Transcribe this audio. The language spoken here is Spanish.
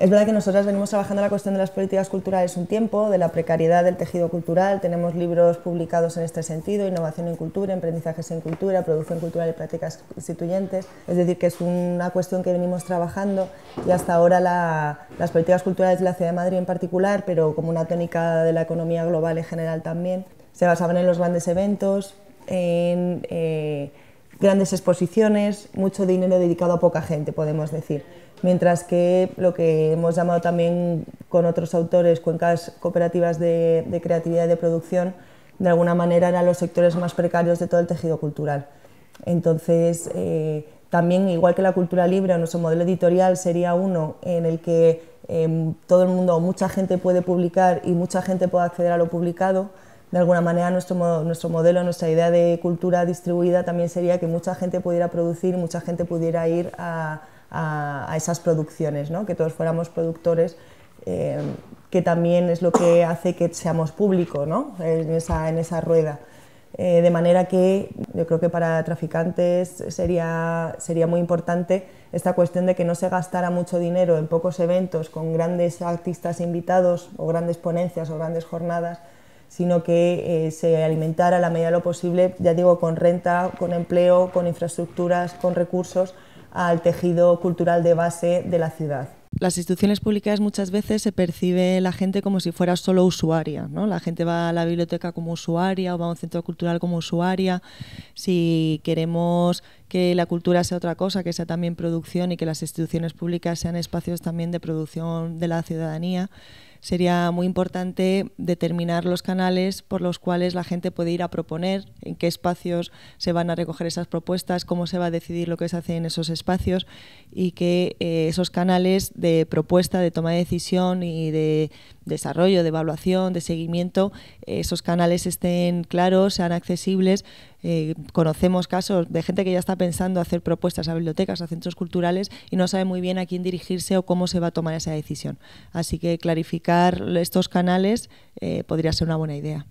Es verdad que nosotros venimos trabajando la cuestión de las políticas culturales un tiempo, de la precariedad del tejido cultural, tenemos libros publicados en este sentido, Innovación en Cultura, Emprendizajes en Cultura, Producción Cultural y Prácticas constituyentes, es decir, que es una cuestión que venimos trabajando y hasta ahora las políticas culturales de la Ciudad de Madrid en particular, pero como una tónica de la economía global en general también, se basaban en los grandes eventos, en... Eh, grandes exposiciones, mucho dinero dedicado a poca gente, podemos decir. Mientras que lo que hemos llamado también con otros autores cuencas cooperativas de, creatividad y de producción, de alguna manera eran los sectores más precarios de todo el tejido cultural. Entonces, eh, también, igual que la cultura libre, nuestro modelo editorial sería uno en el que em, todo el mundo, mucha gente puede publicar y mucha gente puede acceder a lo publicado de alguna manera nuestro, modelo, nuestra idea de cultura distribuida también sería que mucha gente pudiera producir, mucha gente pudiera ir a, esas producciones, ¿no? que todos fuéramos productores, eh, que también es lo que hace que seamos público ¿no? en, esa, rueda. Eh, de manera que yo creo que para traficantes sería, sería muy importante esta cuestión de que no se gastara mucho dinero en pocos eventos con grandes artistas invitados o grandes ponencias o grandes jornadas, sino que eh, se alimentara a la medida de lo posible, ya digo, con renta, con empleo, con infraestructuras, con recursos al tejido cultural de base de la ciudad. Las instituciones públicas muchas veces se percibe la gente como si fuera solo usuaria, La gente va a la biblioteca como usuaria o va a un centro cultural como usuaria. Si queremos que la cultura sea otra cosa, que sea también producción y que las instituciones públicas sean espacios también de producción de la ciudadanía, sería muy importante determinar los canales por los cuales la gente puede ir a proponer, en qué espacios se van a recoger esas propuestas, cómo se va a decidir lo que se hace en esos espacios y que eh, esos canales de propuesta, de toma de decisión y de desarrollo, de evaluación, de seguimiento, esos canales estén claros, sean accesibles. Eh, conocemos casos de gente que ya está pensando hacer propuestas a bibliotecas, a centros culturales y no sabe muy bien a quién dirigirse o cómo se va a tomar esa decisión. Así que clarificar estos canales eh, podría ser una buena idea.